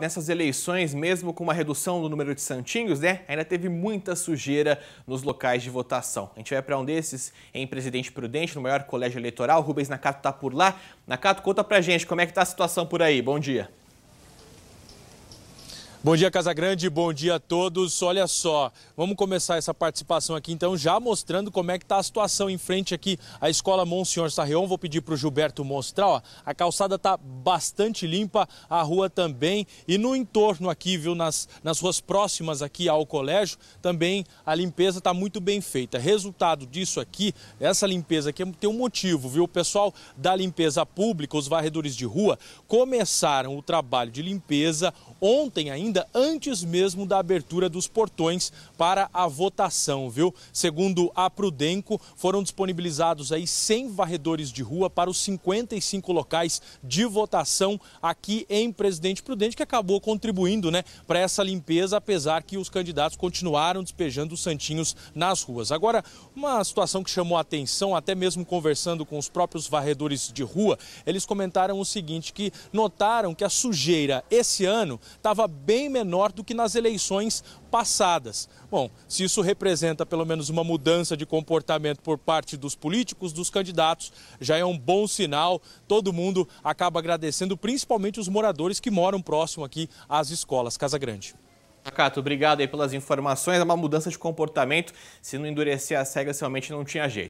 Nessas eleições, mesmo com uma redução do número de santinhos, né, ainda teve muita sujeira nos locais de votação. A gente vai para um desses em Presidente Prudente, no maior colégio eleitoral. Rubens Nakato está por lá. Nakato, conta para gente como é que está a situação por aí. Bom dia. Bom dia, Casa Grande, bom dia a todos. Olha só, vamos começar essa participação aqui então, já mostrando como é que está a situação em frente aqui à Escola Monsenhor Sarreon. Vou pedir para o Gilberto mostrar, ó, a calçada está bastante limpa, a rua também, e no entorno aqui, viu, nas, nas ruas próximas aqui ao colégio, também a limpeza está muito bem feita. Resultado disso aqui, essa limpeza aqui tem um motivo, viu? O pessoal da limpeza pública, os varredores de rua, começaram o trabalho de limpeza ontem ainda, ainda antes mesmo da abertura dos portões para a votação, viu? Segundo a Prudenco, foram disponibilizados aí 100 varredores de rua para os 55 locais de votação aqui em Presidente Prudente, que acabou contribuindo, né, para essa limpeza, apesar que os candidatos continuaram despejando os santinhos nas ruas. Agora, uma situação que chamou a atenção, até mesmo conversando com os próprios varredores de rua, eles comentaram o seguinte, que notaram que a sujeira esse ano estava bem bem menor do que nas eleições passadas. Bom, se isso representa pelo menos uma mudança de comportamento por parte dos políticos, dos candidatos, já é um bom sinal. Todo mundo acaba agradecendo, principalmente os moradores que moram próximo aqui às escolas Casa Grande. Cato, obrigado aí pelas informações. É uma mudança de comportamento. Se não endurecer as regras, realmente não tinha jeito.